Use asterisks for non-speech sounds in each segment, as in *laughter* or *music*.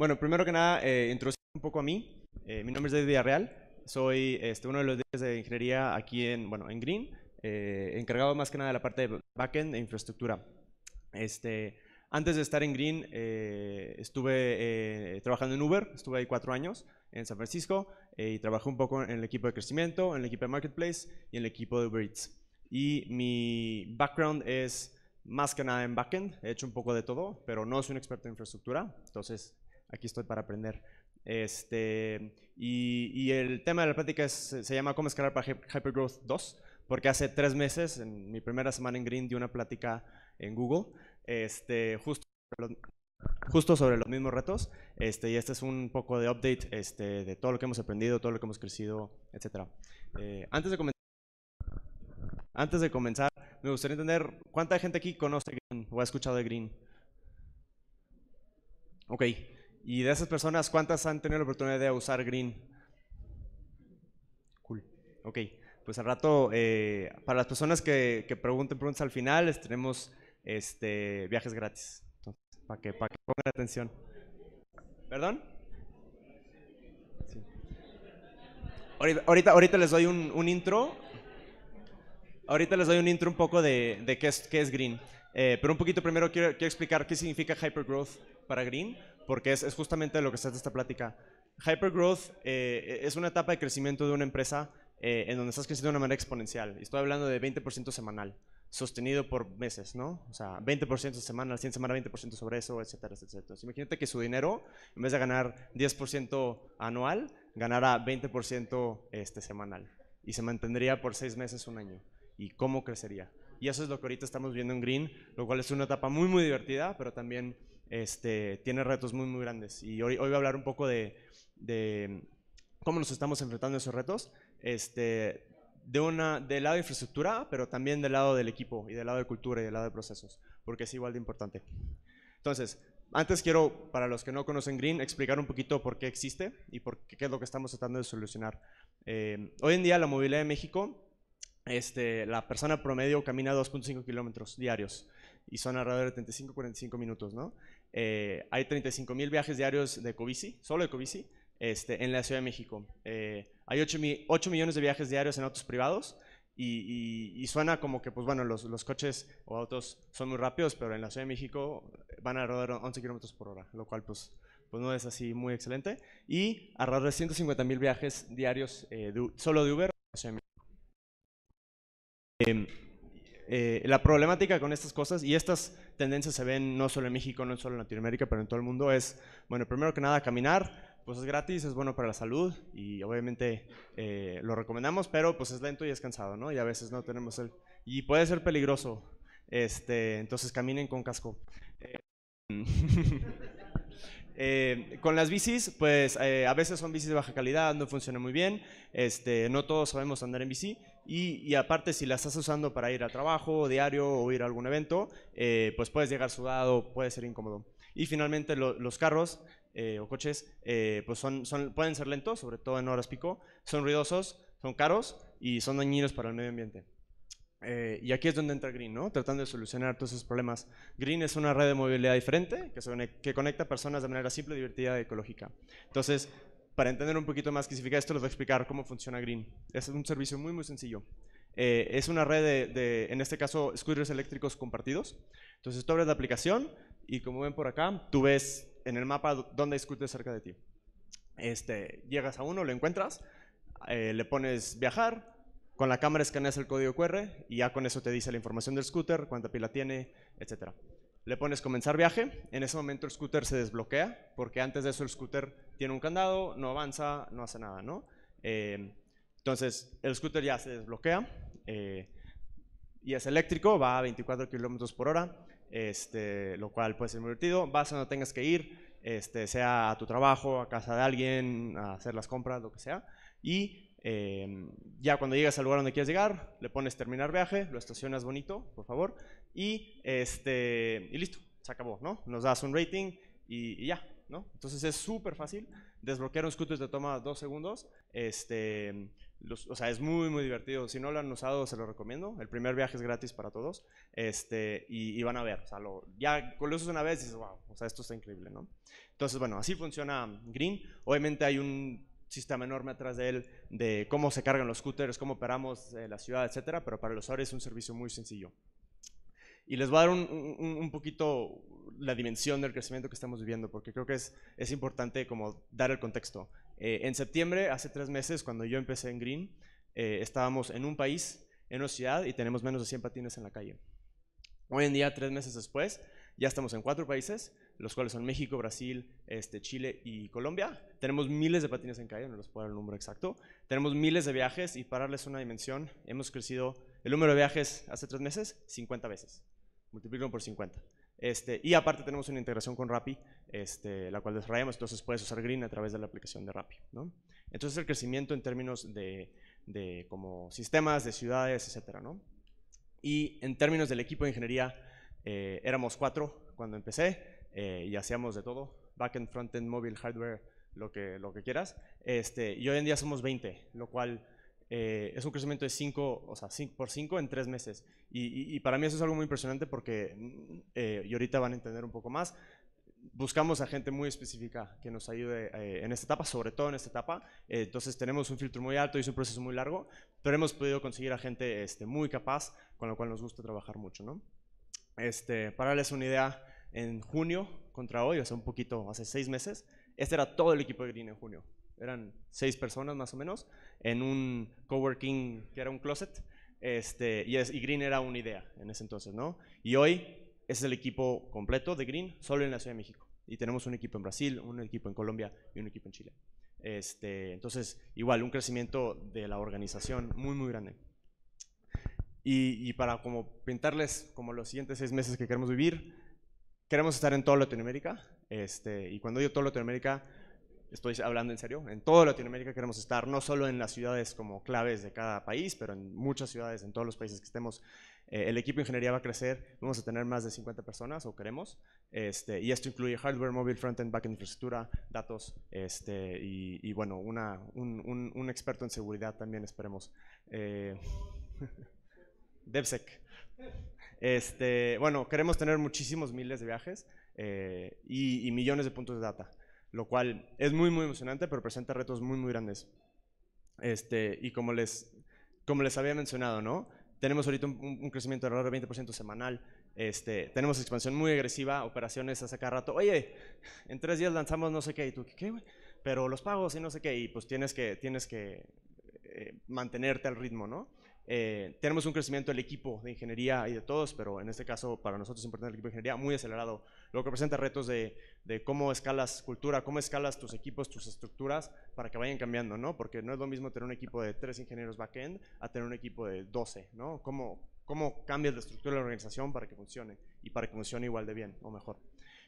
Bueno, primero que nada, eh, un poco a mí. Eh, mi nombre es David Real. Soy este, uno de los de ingeniería aquí en, bueno, en Green, eh, encargado más que nada de la parte de backend e infraestructura. Este, antes de estar en Green, eh, estuve trabajando en Uber, estuve ahí cuatro años en San Francisco y trabajé un poco en el equipo de crecimiento, en el equipo de Marketplace y en el equipo de Uber Eats. Y mi background es más que nada en backend, he hecho un poco de todo, pero no soy un experto en infraestructura, entonces aquí estoy para aprender. Este, y, el tema de la plática se llama ¿Cómo escalar para Hypergrowth 2? Porque hace tres meses, en mi primera semana en Green, di una plática en Google, este, justo, sobre los, justo sobre mismos retos. Este, y este es un poco de update este, de todo lo que hemos aprendido, todo lo que hemos crecido, etc. Eh, antes, de comenzar, antes de comenzar, me gustaría entender cuánta gente aquí conoce o ha escuchado de Green. Ok, y de esas personas, ¿cuántas han tenido la oportunidad de usar Green? Cool. Ok, pues al rato, eh, para las personas que, pregunten preguntas al final, tenemos este, viajes gratis. Entonces, para que, para que pongan atención. ¿Perdón? Ahorita, ahorita les doy un, un, intro. Ahorita les doy un intro un poco de, de qué, es, qué es Green. Eh, pero un poquito primero quiero, quiero explicar qué significa hypergrowth para Green porque es, justamente lo que se hace esta plática. Hypergrowth eh, es una etapa de crecimiento de una empresa eh, en donde estás creciendo de una manera exponencial. Estoy hablando de 20% semanal, sostenido por meses, ¿no? O sea, 20% semanal, 100 semana, 20% sobre eso, etcétera, etcétera. imagínate que su dinero, en vez de ganar 10% anual, ganara 20% este, semanal y se mantendría por seis meses, un año. ¿Y cómo crecería? Y eso es lo que ahorita estamos viendo en Green, lo cual es una etapa muy, muy divertida, pero también este, tiene retos muy, muy grandes. Y hoy, voy a hablar un poco de, cómo nos estamos enfrentando a esos retos, este, de una, del lado de infraestructura, pero también del lado del equipo y del lado de cultura y del lado de procesos, porque es igual de importante. Entonces, antes quiero, para los que no conocen Green, explicar un poquito por qué existe y por qué, es lo que estamos tratando de solucionar. Eh, hoy en día la movilidad de México, este, la persona promedio camina 2.5 kilómetros diarios y son alrededor de 35-45 minutos, ¿no? Eh, hay 35 mil viajes diarios de Covici, solo de Covici, este, en la Ciudad de México. Eh, hay 8, millones de viajes diarios en autos privados y, suena como que, pues bueno, los, coches o autos son muy rápidos, pero en la Ciudad de México eh, van a rodar 11 kilómetros por hora, lo cual pues, pues, no es así muy excelente. Y alrededor de 150 mil viajes diarios eh, solo de Uber en la Ciudad de México. Em, eh, la problemática con estas cosas, y estas tendencias se ven no solo en México, no solo en Latinoamérica, pero en todo el mundo, es, bueno, primero que nada, caminar, pues es gratis, es bueno para la salud y obviamente eh, lo recomendamos, pero pues es lento y es cansado, ¿no? Y a veces no tenemos el... Y puede ser peligroso, este, entonces caminen con casco. Eh, *laughs* Eh, con las bicis, pues eh, a veces son bicis de baja calidad, no funcionan muy bien, este, no todos sabemos andar en bici y, aparte si las estás usando para ir a trabajo diario o ir a algún evento, eh, pues puedes llegar sudado, puede ser incómodo. Y finalmente los carros o coches pues son, pueden ser lentos, sobre todo en horas pico, son ruidosos, son caros y son dañinos para el medio ambiente. Eh, y aquí es donde entra Green, ¿no? tratando de solucionar todos esos problemas. Green es una red de movilidad diferente que, conecta que conecta personas de manera simple, divertida y ecológica. Entonces, para entender un poquito más qué significa esto, les voy a explicar cómo funciona Green. Es un servicio muy, muy sencillo. Eh, es una red de, en este caso, scooters eléctricos compartidos. Entonces, tú abres la aplicación y como ven por acá, tú ves en el mapa dónde hay scooters cerca de ti. Este, llegas a uno, lo encuentras, eh, le pones viajar, con la cámara escaneas el código QR y ya con eso te dice la información del scooter, cuánta pila tiene, etc. Le pones comenzar viaje, en ese momento el scooter se desbloquea, porque antes de eso el scooter tiene un candado, no avanza, no hace nada, ¿no? Em, entonces, el scooter ya se desbloquea eh, y es eléctrico, va a 24 kilómetros por hora, este, lo cual puede ser muy divertido. Vas a donde tengas que ir, este, sea a tu trabajo, a casa de alguien, a hacer las compras, lo que sea. Y em, ya cuando llegas al lugar donde quieres llegar, le pones terminar viaje, lo estacionas bonito, por favor, y, este, y listo, se acabó, ¿no? Nos das un rating y, ya, ¿no? Entonces es súper fácil, desbloquear un scooter te toma dos segundos, este, o sea, es muy, muy divertido. Si no lo han usado, se lo recomiendo. El primer viaje es gratis para todos. Este, y, van a ver, o sea, lo, ya lo usas una vez y dices, wow, o sea, esto está increíble, ¿no? Entonces, bueno, así funciona Green. Obviamente hay un sistema enorme atrás de él de cómo se cargan los scooters, cómo operamos eh, la ciudad, etcétera, pero para los usuarios es un servicio muy sencillo. Y les voy a dar un, poquito la dimensión del crecimiento que estamos viviendo, porque creo que es, es importante como dar el contexto. Eh, en septiembre, hace tres meses, cuando yo empecé en Green, eh, estábamos en un país, en una ciudad, y tenemos menos de 100 patines en la calle. Hoy en día, tres meses después, ya estamos en cuatro países los cuales son México, Brasil, este, Chile y Colombia. Tenemos miles de patines en calle, no les puedo dar el número exacto. Tenemos miles de viajes y para darles una dimensión, hemos crecido el número de viajes hace tres meses 50 veces. Multiplíquenlo por 50. Este, y aparte tenemos una integración con Rappi, este, la cual desarrollamos, entonces puedes usar Green a través de la aplicación de Rappi. Entonces el crecimiento en términos de, como sistemas, de ciudades, etcétera, ¿no? Y en términos del equipo de ingeniería, eh, éramos cuatro cuando empecé, eh, y hacíamos de todo, back-end, backend, frontend, móvil, hardware, lo que, lo que quieras. Este, y hoy en día somos 20, lo cual eh, es un crecimiento de 5, o sea, cinco por 5 en 3 meses. Y, para mí eso es algo muy impresionante porque, mm, eh, y ahorita van a entender un poco más, buscamos a gente muy específica que nos ayude en esta etapa, sobre todo en esta etapa. entonces tenemos un filtro muy alto y es un proceso muy largo, pero hemos podido conseguir a gente este, muy capaz, con lo cual nos gusta trabajar mucho. ¿no? Este, para darles una idea, en junio contra hoy, hace un poquito, hace seis meses. Este era todo el equipo de Green en junio. Eran seis personas más o menos en un coworking que era un closet. Este, y, Green era una idea en ese entonces, ¿no? Y hoy es el equipo completo de Green, solo en la Ciudad de México. Y tenemos un equipo en Brasil, un equipo en Colombia y un equipo en Chile. Este, entonces, igual, un crecimiento de la organización muy, muy grande. Y, y, para como pintarles como los siguientes seis meses que queremos vivir, queremos estar en toda Latinoamérica, este, y cuando digo toda Latinoamérica, estoy hablando en serio, en toda Latinoamérica queremos estar, no solo en las ciudades como claves de cada país, pero en muchas ciudades, en todos los países que estemos. Eh, el equipo de ingeniería va a crecer, vamos a tener más de 50 personas, o queremos, este, y esto incluye hardware, móvil, back-end, infraestructura, datos, este, y, bueno, una, un, experto en seguridad también esperemos. Eh, *laughs* DevSec. Este, bueno, queremos tener muchísimos miles de viajes eh, y, millones de puntos de data, lo cual es muy, muy emocionante, pero presenta retos muy, muy grandes. Este, y como les, como les había mencionado, ¿no? tenemos ahorita un, crecimiento de alrededor de 20% semanal, este, tenemos expansión muy agresiva, operaciones hace cada rato, oye, en tres días lanzamos no sé qué, y tú, ¿qué, Pero los pagos y no sé qué, y pues tienes que, tienes que eh, mantenerte al ritmo, ¿no? Eh, tenemos un crecimiento del equipo de ingeniería y de todos, pero en este caso para nosotros es importante el equipo de ingeniería muy acelerado, lo que presenta retos de, cómo escalas cultura, cómo escalas tus equipos, tus estructuras para que vayan cambiando, ¿no? Porque no es lo mismo tener un equipo de tres ingenieros backend a tener un equipo de 12, ¿no? ¿Cómo, cómo cambias la estructura de la organización para que funcione y para que funcione igual de bien o mejor?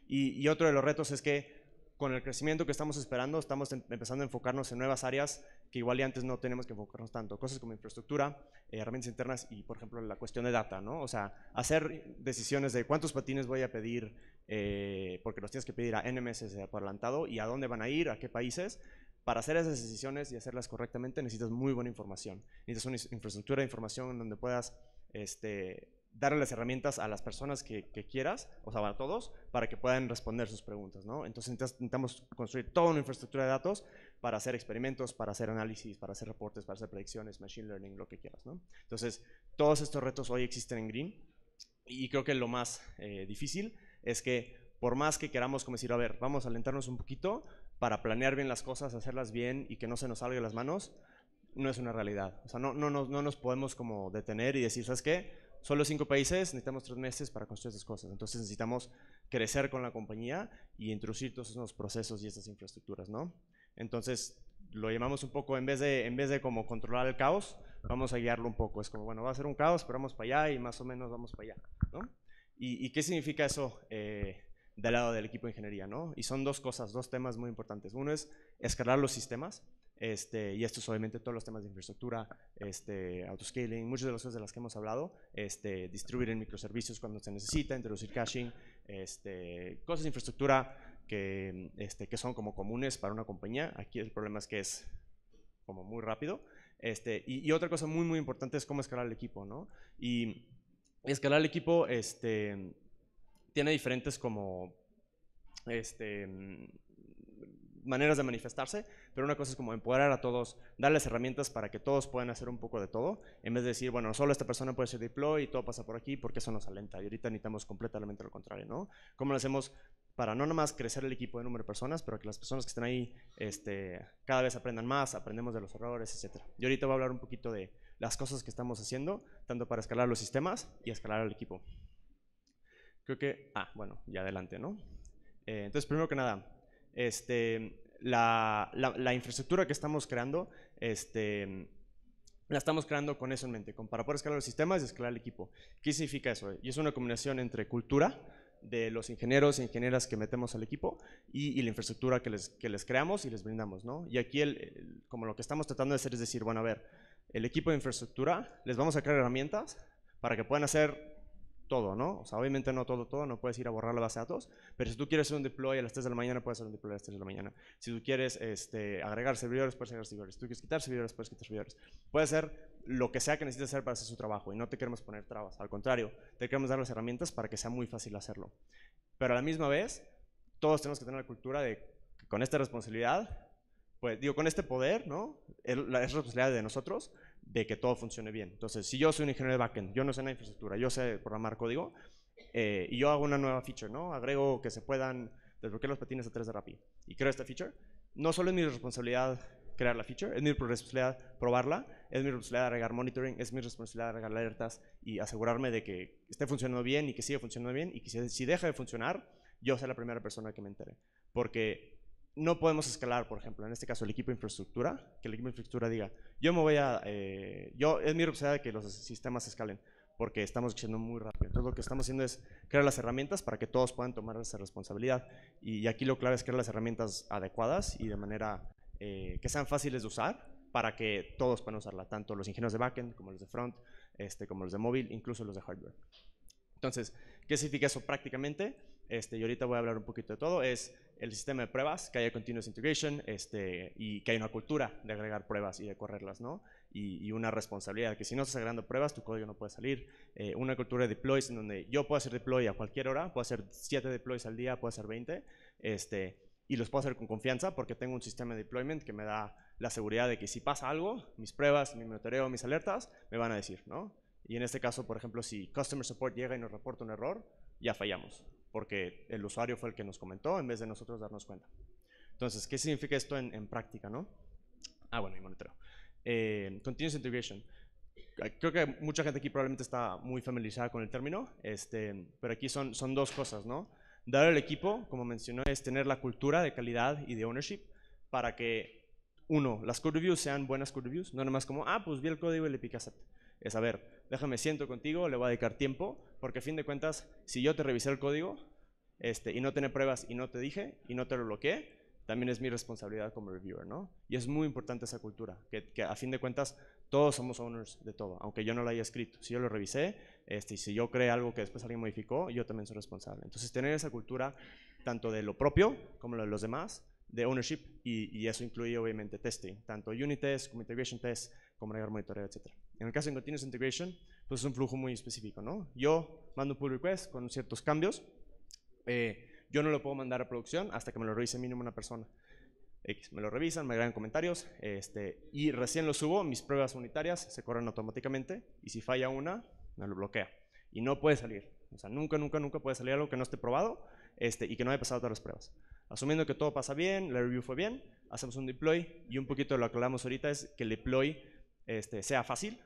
y otro de los retos es que con el crecimiento que estamos esperando, estamos em, empezando a enfocarnos en nuevas áreas que igual y antes no tenemos que enfocarnos tanto, cosas como infraestructura, eh, herramientas internas y, por ejemplo, la cuestión de data, ¿no? O sea, hacer decisiones de cuántos patines voy a pedir, eh, porque los tienes que pedir a NMS por adelantado, y a dónde van a ir, a qué países. Para hacer esas decisiones y hacerlas correctamente necesitas muy buena información. Necesitas una infraestructura de información donde puedas este, darle las herramientas a las personas que, quieras, o sea, a todos, para que puedan responder sus preguntas, ¿no? Entonces intentamos construir toda una infraestructura de datos para hacer experimentos, para hacer análisis, para hacer reportes, para hacer predicciones, machine learning, lo que quieras, ¿no? Entonces, todos estos retos hoy existen en Green y creo que lo más eh, difícil es que por más que queramos como decir, a ver, vamos a alentarnos un poquito para planear bien las cosas, hacerlas bien y que no se nos salga las manos, no es una realidad. O sea, no, no, no, no nos podemos como detener y decir, ¿sabes qué? solo cinco países, necesitamos tres meses para construir esas cosas. Entonces necesitamos crecer con la compañía y introducir todos esos procesos y esas infraestructuras, ¿no? Entonces lo llamamos un poco, en vez de, en vez de como controlar el caos, vamos a guiarlo un poco. Es como, bueno, va a ser un caos, pero vamos para allá y más o menos vamos para allá, ¿Y, qué significa eso eh, del lado del equipo de ingeniería, no? Y son dos cosas, dos temas muy importantes. Uno es escalar los sistemas, este, y esto es obviamente todos los temas de infraestructura, este, autoscaling, muchas de las cosas de las que hemos hablado, este, distribuir en microservicios cuando se necesita, introducir caching, este, cosas de infraestructura que, este, que son como comunes para una compañía. Aquí el problema es que es como muy rápido. Este, y, otra cosa muy, muy importante es cómo escalar el equipo, ¿no? Y escalar el equipo este, tiene diferentes como este, maneras de manifestarse, pero una cosa es como empoderar a todos, darles herramientas para que todos puedan hacer un poco de todo, en vez de decir, bueno, solo esta persona puede ser deploy y todo pasa por aquí, porque eso nos alenta. Y ahorita necesitamos completamente lo contrario, ¿no? ¿Cómo lo hacemos para no nomás crecer el equipo de número de personas, pero que las personas que estén ahí este, cada vez aprendan más, aprendemos de los errores, etcétera? Yo ahorita voy a hablar un poquito de las cosas que estamos haciendo, tanto para escalar los sistemas y escalar el equipo. Creo que, ah, bueno, ya adelante, ¿no? Eh, entonces, primero que nada, este, la, infraestructura que estamos creando, este, la estamos creando con eso en mente, con, para poder escalar los sistemas y escalar el equipo. ¿Qué significa eso? Y es una combinación entre cultura, de los ingenieros e ingenieras que metemos al equipo y, la infraestructura que les, creamos y les brindamos. ¿no? Y aquí, el, como lo que estamos tratando de hacer es decir, bueno, a ver, el equipo de infraestructura, les vamos a crear herramientas para que puedan hacer ¿no? O sea, obviamente no todo, todo, no puedes ir a borrar la base de datos, pero si tú quieres hacer un deploy a las 3 de la mañana, puedes hacer un deploy a las 3 de la mañana. Si tú quieres este, agregar servidores, puedes agregar servidores. Si tú quieres quitar servidores, puedes quitar servidores. Puedes hacer lo que sea que necesites hacer para hacer su trabajo y no te queremos poner trabas, al contrario, te queremos dar las herramientas para que sea muy fácil hacerlo. Pero a la misma vez, todos tenemos que tener la cultura de que con esta responsabilidad, pues digo, con este poder, ¿no? Es responsabilidad de nosotros, de que todo funcione bien. Entonces, si yo soy un ingeniero de backend, yo no sé nada de infraestructura, yo sé programar código, eh, y yo hago una nueva feature, ¿no? Agrego que se puedan desbloquear los patines a 3 de Rappi y creo esta feature. No solo es mi responsabilidad crear la feature, es mi responsabilidad probarla, es mi responsabilidad agregar monitoring, es mi responsabilidad agregar alertas y asegurarme de que esté funcionando bien y que siga funcionando bien y que si, si deja de funcionar, yo sea la primera persona que me entere. Porque no podemos escalar, por ejemplo, en este caso el equipo de infraestructura, que el equipo de infraestructura diga, yo me voy a, eh, yo, es mi responsabilidad que los sistemas escalen, porque estamos creciendo muy rápido. Entonces lo que estamos haciendo es crear las herramientas para que todos puedan tomar esa responsabilidad. Y, aquí lo clave es crear las herramientas adecuadas y de manera eh, que sean fáciles de usar para que todos puedan usarla, tanto los ingenieros de backend como los de front, este, como los de móvil, incluso los de hardware. Entonces, ¿qué significa eso prácticamente? Este, y ahorita voy a hablar un poquito de todo, es el sistema de pruebas, que haya continuous integration este, y que haya una cultura de agregar pruebas y de correrlas, ¿no? Y, una responsabilidad, que si no estás agregando pruebas, tu código no puede salir. Eh, una cultura de deploys en donde yo puedo hacer deploy a cualquier hora, puedo hacer 7 deploys al día, puedo hacer 20, este, y los puedo hacer con confianza porque tengo un sistema de deployment que me da la seguridad de que si pasa algo, mis pruebas, mi monitoreo, mis alertas, me van a decir, ¿no? Y en este caso, por ejemplo, si Customer Support llega y nos reporta un error, ya fallamos porque el usuario fue el que nos comentó en vez de nosotros darnos cuenta. Entonces, ¿qué significa esto en, práctica? ¿no? Ah, bueno, y monitoreo. Eh, continuous integration. Creo que mucha gente aquí probablemente está muy familiarizada con el término, este, pero aquí son, son dos cosas, ¿no? Dar al equipo, como mencionó es tener la cultura de calidad y de ownership para que, uno, las code reviews sean buenas code reviews, no nada más como, ah, pues vi el código y le piqué es, a ver, déjame siento contigo, le voy a dedicar tiempo, porque a fin de cuentas, si yo te revisé el código este, y no tiene pruebas y no te dije y no te lo bloqueé, también es mi responsabilidad como reviewer, ¿no? Y es muy importante esa cultura, que, a fin de cuentas todos somos owners de todo, aunque yo no lo haya escrito. Si yo lo revisé, este, y si yo creé algo que después alguien modificó, yo también soy responsable. Entonces, tener esa cultura tanto de lo propio como de los demás, de ownership, y, eso incluye obviamente testing, tanto unit test como integration test, como regular monitoreo, etcétera. En el caso de Continuous Integration, pues es un flujo muy específico, ¿no? Yo mando un pull request con ciertos cambios, eh, yo no lo puedo mandar a producción hasta que me lo revise mínimo una persona. X, me lo revisan, me agregan comentarios, este, y recién lo subo, mis pruebas unitarias se corren automáticamente, y si falla una, me lo bloquea. Y no puede salir. O sea, nunca, nunca, nunca puede salir algo que no esté probado este, y que no haya pasado todas las pruebas. Asumiendo que todo pasa bien, la review fue bien, hacemos un deploy y un poquito de lo que hablamos ahorita es que el deploy este, sea fácil,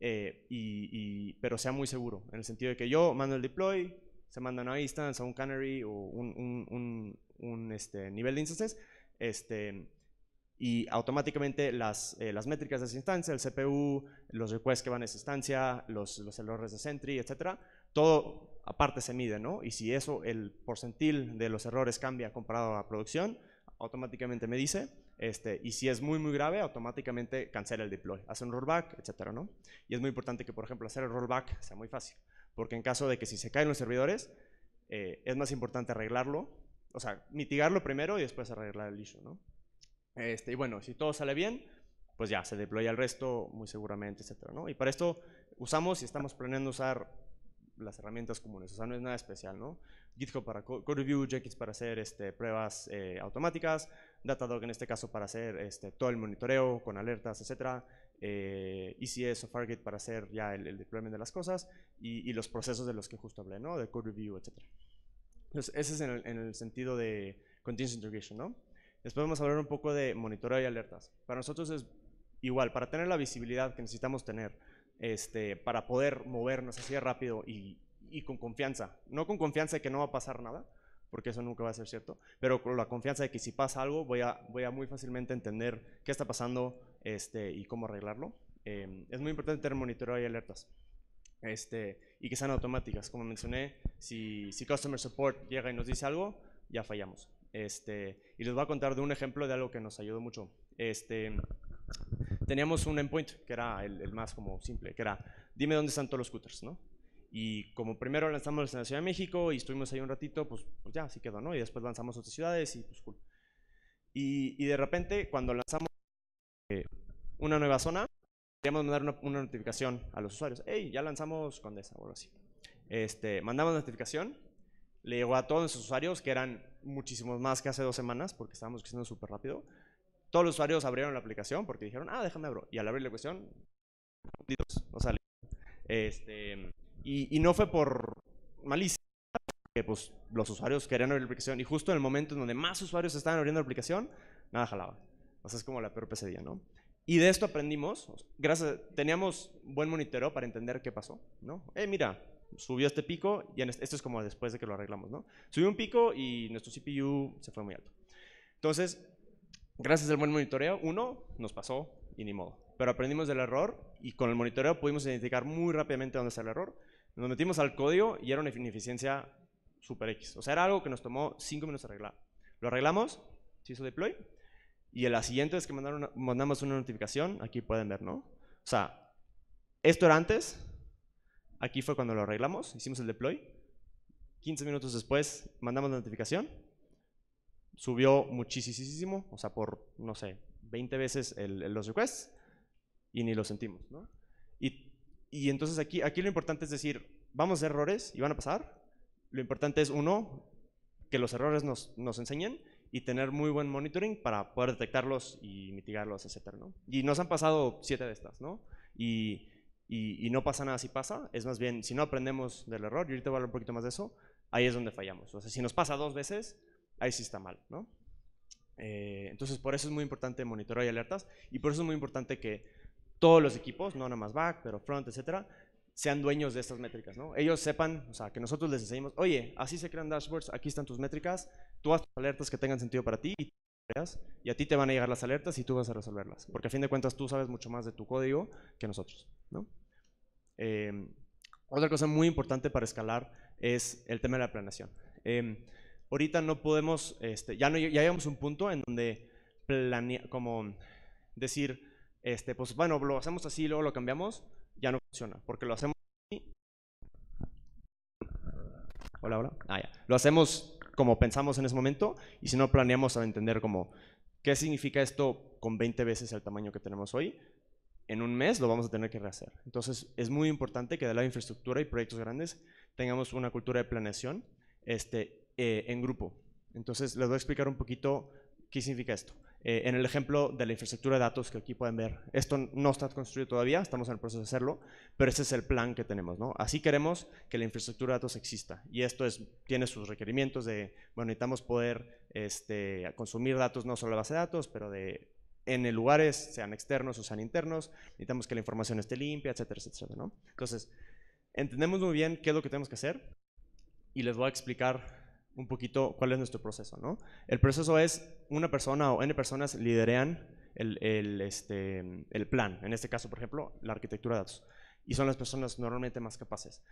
eh, y, pero sea muy seguro, en el sentido de que yo mando el deploy, se manda una instance a un canary o un, un, un, este, nivel de instances, este, y automáticamente las, eh, las, métricas de esa instancia, el CPU, los requests que van a esa instancia, los, los errores de Sentry, etcétera, todo aparte se mide, ¿no? Y si eso, el porcentil de los errores cambia comparado a producción, automáticamente me dice. Este, y si es muy, muy grave, automáticamente cancela el deploy, hace un rollback, etcétera, ¿no? Y es muy importante que, por ejemplo, hacer el rollback sea muy fácil, porque en caso de que si se caen los servidores, eh, es más importante arreglarlo, o sea, mitigarlo primero y después arreglar el issue, ¿no? Este, y bueno, si todo sale bien, pues ya, se deploya el resto muy seguramente, etcétera, ¿no? Y para esto usamos y estamos planeando usar las herramientas comunes, o sea, no es nada especial, ¿no? GitHub para code review, Jenkins para hacer este, pruebas eh, automáticas, Datadog en este caso para hacer este, todo el monitoreo con alertas, etcétera, eh, ECS o Fargate para hacer ya el, deployment de las cosas y, los procesos de los que justo hablé, ¿no? De code review, etcétera. Entonces, ese es en el, sentido de continuous integration, ¿no? Después vamos a hablar un poco de monitoreo y alertas. Para nosotros es igual, para tener la visibilidad que necesitamos tener, este, para poder movernos así rápido y, y con confianza. No con confianza de que no va a pasar nada, porque eso nunca va a ser cierto, pero con la confianza de que si pasa algo voy a, voy a muy fácilmente entender qué está pasando este, y cómo arreglarlo. Em, es muy importante tener monitoreo y alertas. Este, y que sean automáticas. Como mencioné, si, si Customer Support llega y nos dice algo, ya fallamos. Este, y les voy a contar de un ejemplo de algo que nos ayudó mucho. Este, teníamos un endpoint que era el, el más como simple, que era, dime dónde están todos los scooters, ¿no? Y como primero lanzamos en la Ciudad de México y estuvimos ahí un ratito, pues, pues ya, así quedó, ¿no? Y después lanzamos otras ciudades y pues cool. Y, y de repente, cuando lanzamos eh, una nueva zona, queríamos mandar una, notificación a los usuarios. Hey, ya lanzamos Condesa o algo así. Este, mandamos notificación, le llegó a todos nuestros usuarios, que eran muchísimos más que hace dos semanas, porque estábamos creciendo súper rápido. Todos los usuarios abrieron la aplicación porque dijeron, ah, déjame abro. Y al abrir la cuestión, o sale este, y, no fue por malicia, que pues los usuarios querían abrir la aplicación y justo en el momento en donde más usuarios estaban abriendo la aplicación, nada jalaba. O sea, es como la peor pesadilla, ¿no? Y de esto aprendimos, gracias, teníamos buen monitoreo para entender qué pasó, ¿no? Eh, mira, subió este pico, y esto es como después de que lo arreglamos, ¿no? Subió un pico y nuestro CPU se fue muy alto. Entonces, gracias al buen monitoreo, uno, nos pasó y ni modo. Pero aprendimos del error y con el monitoreo pudimos identificar muy rápidamente dónde está el error nos metimos al código y era una ineficiencia super X. O sea, era algo que nos tomó 5 minutos arreglar. Lo arreglamos, se hizo deploy, y en la siguiente es que mandamos una notificación, aquí pueden ver, ¿no? O sea, esto era antes, aquí fue cuando lo arreglamos, hicimos el deploy, 15 minutos después mandamos la notificación, subió muchísimo, o sea, por, no sé, 20 veces los requests, y ni lo sentimos, ¿no? Y entonces aquí, aquí lo importante es decir, vamos a errores y van a pasar. Lo importante es, uno, que los errores nos, nos enseñen y tener muy buen monitoring para poder detectarlos y mitigarlos, etc. ¿no? Y nos han pasado siete de estas, ¿no? Y, y, no pasa nada si pasa, es más bien, si no aprendemos del error, y ahorita voy a hablar un poquito más de eso, ahí es donde fallamos. O sea, si nos pasa dos veces, ahí sí está mal, ¿no? Eh, entonces, por eso es muy importante monitorear y alertas, y por eso es muy importante que todos los equipos, no nada más back, pero front, etcétera, sean dueños de estas métricas, ¿no? Ellos sepan, o sea, que nosotros les enseñemos, oye, así se crean dashboards, aquí están tus métricas, tú haz alertas que tengan sentido para ti y, y a ti te van a llegar las alertas y tú vas a resolverlas, porque a fin de cuentas tú sabes mucho más de tu código que nosotros, em, otra cosa muy importante para escalar es el tema de la planeación. Em, ahorita no podemos, este, ya, no, ya llegamos un punto en donde planear, como decir, este, pues bueno, lo hacemos así, luego lo cambiamos, ya no funciona, porque lo hacemos así. Hola, hola. Ah, ya. Lo hacemos como pensamos en ese momento y si no planeamos a entender como qué significa esto con 20 veces el tamaño que tenemos hoy, en un mes lo vamos a tener que rehacer. Entonces es muy importante que de la infraestructura y proyectos grandes tengamos una cultura de planeación este, eh, en grupo. Entonces les voy a explicar un poquito qué significa esto. Eh, en el ejemplo de la infraestructura de datos que aquí pueden ver, esto no está construido todavía, estamos en el proceso de hacerlo, pero ese es el plan que tenemos. ¿no? Así queremos que la infraestructura de datos exista y esto es, tiene sus requerimientos de, bueno, necesitamos poder este, consumir datos no solo de base de datos, pero de en lugares, sean externos o sean internos, necesitamos que la información esté limpia, etcétera, etcétera. ¿no? Entonces, entendemos muy bien qué es lo que tenemos que hacer y les voy a explicar un poquito cuál es nuestro proceso. ¿no? El proceso es una persona o N personas liderean el, este, el plan, en este caso, por ejemplo, la arquitectura de datos, y son las personas normalmente más capaces.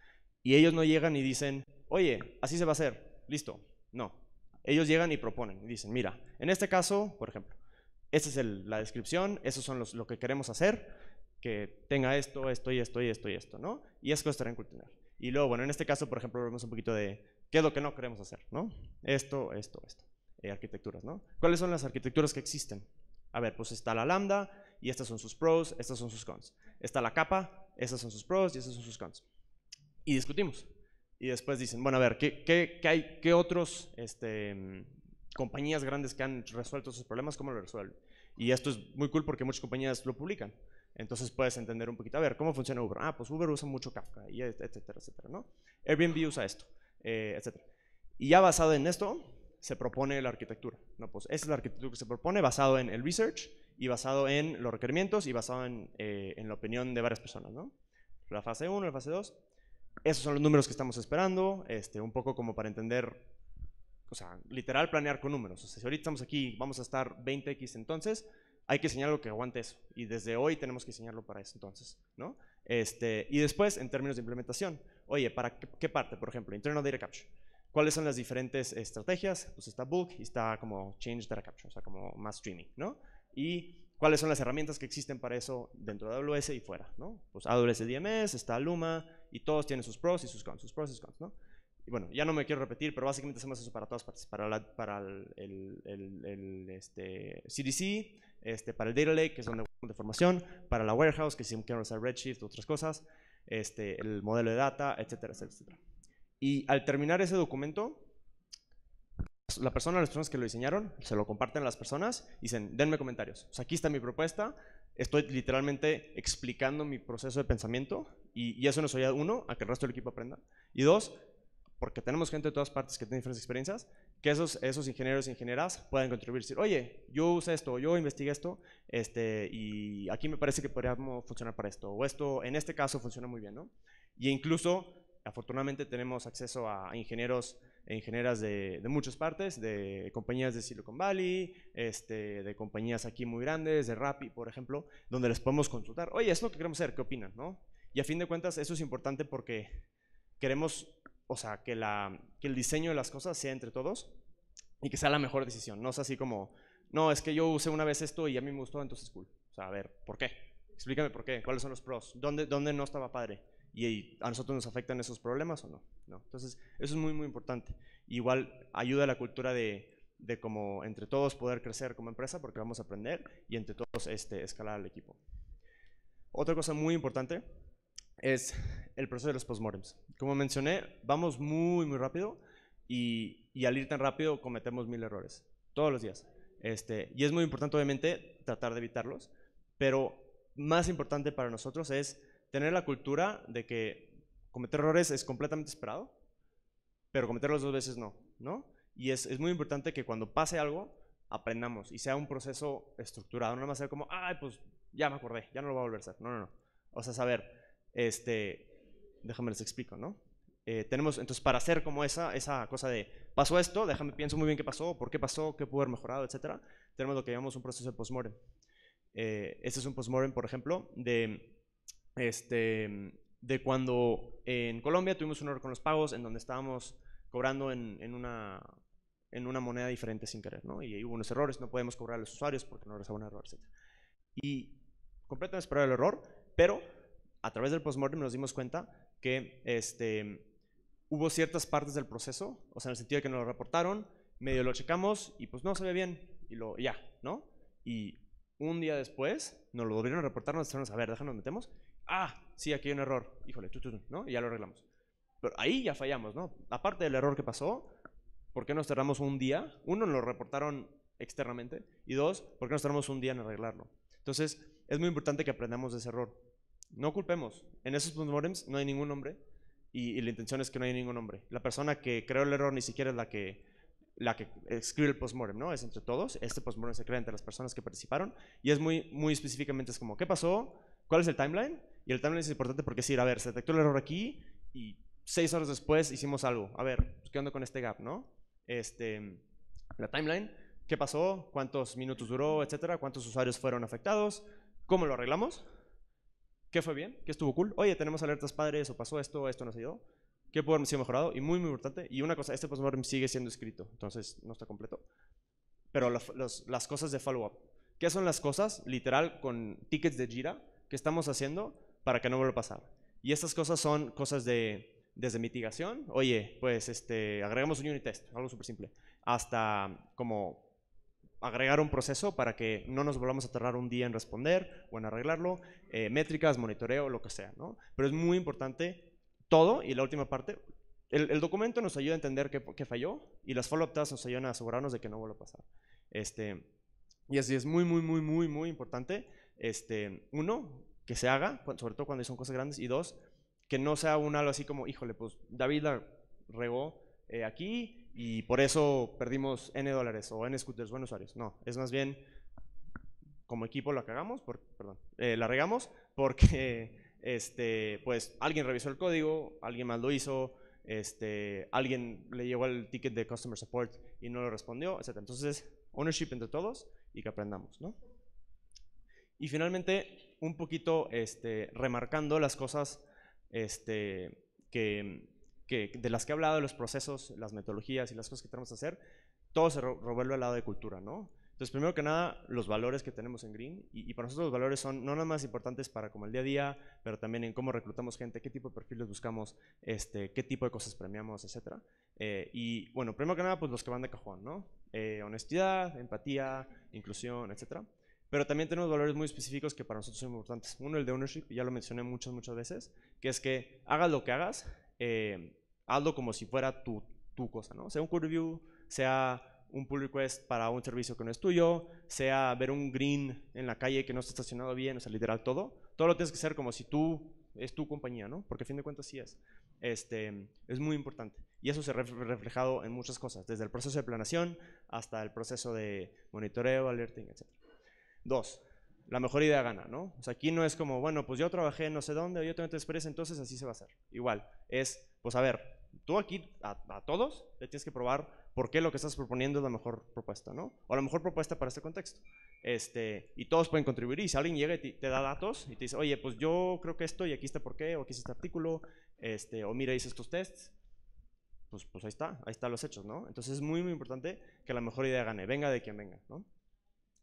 Y ellos no llegan y dicen, oye, así se va a hacer, listo. No, ellos llegan y proponen, y dicen, mira, en este caso, por ejemplo, esta es la descripción, eso son los, lo que queremos hacer, que tenga esto, esto y esto y esto y esto, ¿no? Y es estará en cultura. Y luego, bueno, en este caso, por ejemplo, vemos un poquito de qué es lo que no queremos hacer, ¿no? Esto, esto, esto. Eh, arquitecturas, ¿no? ¿Cuáles son las arquitecturas que existen? A ver, pues está la lambda y estas son sus pros, estas son sus cons. Está la capa, estas son sus pros y estas son sus cons. Y discutimos. Y después dicen, bueno, a ver, ¿qué, qué, hay, qué otros este, compañías grandes que han resuelto esos problemas, cómo lo resuelven? Y esto es muy cool porque muchas compañías lo publican. Entonces puedes entender un poquito, a ver, ¿cómo funciona Uber? Ah, pues Uber usa mucho Kafka, y etcétera, etcétera, ¿no? Airbnb usa esto, eh, etcétera. Y ya basado en esto, se propone la arquitectura. No, pues esa es la arquitectura que se propone basado en el research y basado en los requerimientos y basado en, eh, la opinión de varias personas. ¿no? La fase 1, la fase 2. Esos son los números que estamos esperando, este, un poco como para entender, o sea, literal planear con números. sea, si ahorita estamos aquí, vamos a estar 20x entonces, hay que señalar lo que aguante eso. Y desde hoy tenemos que enseñarlo para eso entonces, ¿no? Este, y después, en términos de implementación, oye, ¿para qué, parte? Por ejemplo, internal data capture ¿Cuáles son las diferentes estrategias? Pues está book y está como Change Data Capture, o sea, como más streaming, ¿no? Y cuáles son las herramientas que existen para eso dentro de AWS y fuera, ¿no? Pues AWS DMS, está Luma, y todos tienen sus pros y sus cons, sus pros y sus cons, ¿no? Y bueno, ya no me quiero repetir, pero básicamente hacemos eso para todas partes, para, para el, este, CDC, este, para el Data Lake, que es donde de formación, para la Warehouse, que si quieren usar Redshift, otras cosas, este, el modelo de data, etcétera, etcétera. Y al terminar ese documento, la persona, las personas que lo diseñaron, se lo comparten a las personas y dicen, denme comentarios. O sea, aquí está mi propuesta, estoy literalmente explicando mi proceso de pensamiento y, eso nos ayuda, uno, a que el resto del equipo aprenda. Y dos, porque tenemos gente de todas partes que tiene diferentes experiencias, que esos, esos ingenieros e ingenieras puedan contribuir y decir, oye, yo usé esto, yo investigué esto, este, y aquí me parece que podríamos funcionar para esto, o esto en este caso funciona muy bien, ¿no? Y incluso Afortunadamente tenemos acceso a ingenieros e ingenieras de, muchas partes, de compañías de Silicon Valley, este, de compañías aquí muy grandes, de Rappi, por ejemplo, donde les podemos consultar, oye, es lo que queremos hacer, ¿qué opinan? ¿No? Y a fin de cuentas, eso es importante porque queremos, o sea, que, la, el diseño de las cosas sea entre todos y que sea la mejor decisión. No es así como, no, es que yo usé una vez esto y a mí me gustó, entonces es cool. O sea, a ver, ¿por qué? Explícame por qué, cuáles son los pros, dónde, dónde no estaba padre y a nosotros nos afectan esos problemas o no. Entonces, eso es muy, muy importante. Igual ayuda a la cultura de, de como entre todos poder crecer como empresa porque vamos a aprender y entre todos este, escalar al equipo. Otra cosa muy importante es el proceso de los postmortems. Como mencioné, vamos muy, muy rápido y, y, al ir tan rápido cometemos mil errores todos los días. Este, y es muy importante, obviamente, tratar de evitarlos, pero más importante para nosotros es tener la cultura de que cometer errores es completamente esperado, pero cometerlos dos veces no, ¿no? Y es, es muy importante que cuando pase algo, aprendamos y sea un proceso estructurado, no nada más ser como, ay, pues ya me acordé, ya no lo voy a volver a hacer. No, no, no. O sea, saber, este, déjame les explico, ¿no? Eh, tenemos, entonces, para hacer como esa, esa cosa de, pasó esto, déjame, pienso muy bien qué pasó, por qué pasó, qué pudo haber mejorado, etcétera, tenemos lo que llamamos un proceso de postmortem. Eh, este es un postmortem, por ejemplo, de este, de cuando en Colombia tuvimos un error con los pagos en donde estábamos cobrando en, en una, moneda diferente sin querer, ¿no? Y hubo unos errores, no podemos cobrar a los usuarios porque no les un error, etc. Y completamente esperar el error, pero a través del postmortem nos dimos cuenta que este, hubo ciertas partes del proceso, o sea, en el sentido de que nos lo reportaron, medio lo checamos y pues no se ve bien y lo ya, ¿no? Y un día después nos lo volvieron a reportar, nos dijeron, a ver, déjanos metemos ah, sí, aquí hay un error, híjole, ¿no? ya lo arreglamos. Pero ahí ya fallamos, ¿no? Aparte del error que pasó, ¿por qué nos tardamos un día? Uno, lo reportaron externamente, y dos, ¿por qué nos tardamos un día en arreglarlo? Entonces, es muy importante que aprendamos de ese error. No culpemos. En esos postmortems no hay ningún nombre, y, la intención es que no hay ningún nombre. La persona que creó el error ni siquiera es la que, la que escribe el postmortem, ¿no? Es entre todos. Este postmortem se crea entre las personas que participaron y es muy, muy específicamente es como, ¿qué pasó? ¿Cuál es el timeline? Y el timeline es importante porque decir, a ver, se detectó el error aquí y seis horas después hicimos algo. A ver, pues, ¿qué onda con este gap, no? Este, la timeline, ¿qué pasó? ¿Cuántos minutos duró, etcétera? ¿Cuántos usuarios fueron afectados? ¿Cómo lo arreglamos? ¿Qué fue bien? ¿Qué estuvo cool? Oye, tenemos alertas padres o pasó esto, esto nos ayudó. ¿Qué podemos haber mejorado? Y muy, muy importante. Y una cosa, este postmortem sigue siendo escrito, entonces no está completo. Pero las cosas de follow-up. ¿Qué son las cosas? Literal, con tickets de Jira que estamos haciendo para que no vuelva a pasar. Y estas cosas son cosas de, desde mitigación, oye, pues este, agregamos un unit test, algo súper simple, hasta como agregar un proceso para que no nos volvamos a tardar un día en responder o en arreglarlo, eh, métricas, monitoreo, lo que sea, ¿no? Pero es muy importante todo y la última parte, el, documento nos ayuda a entender qué, qué falló y las follow-up tasks nos ayudan a asegurarnos de que no vuelva a pasar. Este, y así es muy, muy, muy, muy, muy importante, este, uno, que se haga, sobre todo cuando son cosas grandes, y dos, que no sea un algo así como, híjole, pues David la regó eh, aquí y por eso perdimos N dólares o N scooters buenos usuarios. No, es más bien como equipo la cagamos, perdón, eh, la regamos porque *laughs* este, pues alguien revisó el código, alguien más lo hizo, este, alguien le llegó el ticket de customer support y no lo respondió, etc. Entonces, ownership entre todos y que aprendamos, ¿no? Y finalmente, un poquito este, remarcando las cosas este, que, de las que he hablado, los procesos, las metodologías y las cosas que tenemos que hacer, todo se revuelve al lado de cultura, ¿no? Entonces, primero que nada, los valores que tenemos en Green, y, para nosotros los valores son no nada más importantes para como el día a día, pero también en cómo reclutamos gente, qué tipo de perfiles buscamos, este, qué tipo de cosas premiamos, etc. Eh, y bueno, primero que nada, pues los que van de cajón, ¿no? Eh, honestidad, empatía, inclusión, etcétera. Pero también tenemos valores muy específicos que para nosotros son importantes. Uno, el de ownership, ya lo mencioné muchas, muchas veces, que es que hagas lo que hagas, eh, hazlo como si fuera tu, cosa, ¿no? Sea un code review, sea un pull request para un servicio que no es tuyo, sea ver un green en la calle que no está estacionado bien, o sea, literal todo. Todo lo tienes que hacer como si tú, es tu compañía, ¿no? Porque a fin de cuentas sí es. Este, es muy importante. Y eso se ha reflejado en muchas cosas, desde el proceso de planación hasta el proceso de monitoreo, alerting, etcétera. Dos, la mejor idea gana, ¿no? O sea, aquí no es como, bueno, pues yo trabajé no sé dónde, yo tengo tu experiencia, entonces así se va a hacer. Igual, es, pues a ver, tú aquí a, todos le tienes que probar por qué lo que estás proponiendo es la mejor propuesta, ¿no? O la mejor propuesta para este contexto. Este, y todos pueden contribuir. Y si alguien llega y te, da datos y te dice, oye, pues yo creo que esto y aquí está por qué, o aquí está este artículo, este, o mira, hice estos tests, pues, pues ahí está, ahí están los hechos, ¿no? Entonces es muy, muy importante que la mejor idea gane, venga de quien venga, ¿no?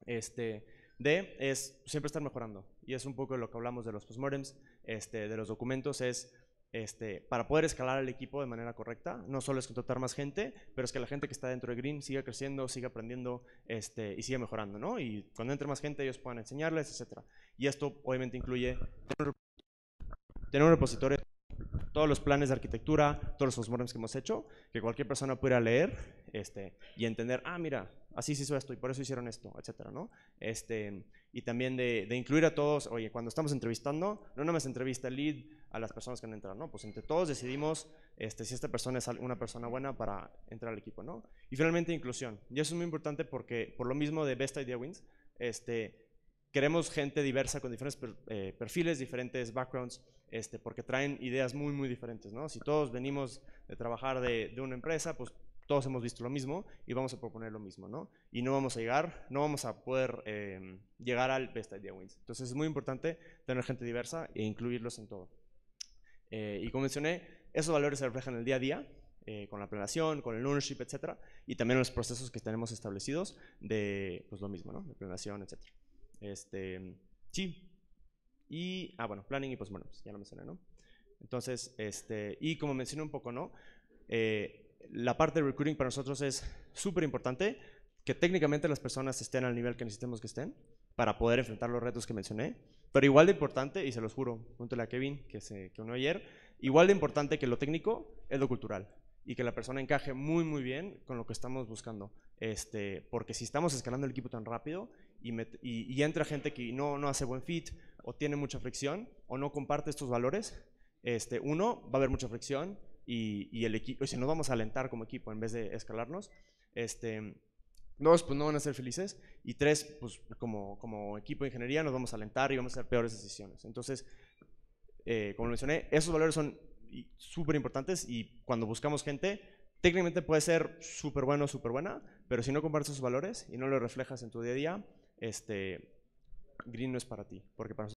Este, D es siempre estar mejorando. Y es un poco lo que hablamos de los postmortems, este, de los documentos, es este, para poder escalar el equipo de manera correcta, no solo es contratar más gente, pero es que la gente que está dentro de Green siga creciendo, siga aprendiendo este, y siga mejorando, ¿no? Y cuando entre más gente ellos puedan enseñarles, etc. Y esto obviamente incluye tener un repositorio todos los planes de arquitectura, todos los postmortems que hemos hecho, que cualquier persona pueda leer este, y entender, ah, mira, así se hizo esto y por eso hicieron esto, etcétera, ¿no? Este, y también de, incluir a todos, oye, cuando estamos entrevistando, no nomás entrevista el lead a las personas que han entrado, ¿no? Pues entre todos decidimos este, si esta persona es una persona buena para entrar al equipo, ¿no? Y finalmente inclusión. Y eso es muy importante porque, por lo mismo de Best Idea Wins, este, queremos gente diversa con diferentes eh, perfiles, diferentes backgrounds, este, porque traen ideas muy, muy diferentes, ¿no? Si todos venimos de trabajar de, de una empresa, pues todos hemos visto lo mismo y vamos a proponer lo mismo, ¿no? Y no vamos a llegar, no vamos a poder em, llegar al Best Idea Wins. Entonces es muy importante tener gente diversa e incluirlos en todo. Eh, y como mencioné, esos valores se reflejan en el día a día, eh, con la planeación, con el ownership, etcétera, y también en los procesos que tenemos establecidos de, pues lo mismo, ¿no? De planeación, etcétera. Este, sí. Y, ah, bueno, planning y pues bueno, ya lo mencioné, ¿no? Entonces, este, y como mencioné un poco, ¿no? Eh, la parte de recruiting para nosotros es súper importante, que técnicamente las personas estén al nivel que necesitemos que estén para poder enfrentar los retos que mencioné, pero igual de importante, y se los juro, junto a Kevin, que se que unió ayer, igual de importante que lo técnico es lo cultural y que la persona encaje muy, muy bien con lo que estamos buscando. Este, porque si estamos escalando el equipo tan rápido y, y, entra gente que no, no hace buen fit o tiene mucha fricción o no comparte estos valores, este, uno, va a haber mucha fricción, y, y el equipo, o nos vamos a alentar como equipo en vez de escalarnos. Este, Dos, pues no van a ser felices. Y tres, pues como, como equipo de ingeniería nos vamos a alentar y vamos a hacer peores decisiones. Entonces, eh, como mencioné, esos valores son súper importantes y cuando buscamos gente, técnicamente puede ser súper bueno o súper buena, pero si no compartes esos valores y no los reflejas en tu día a día, este, Green no es para ti, porque para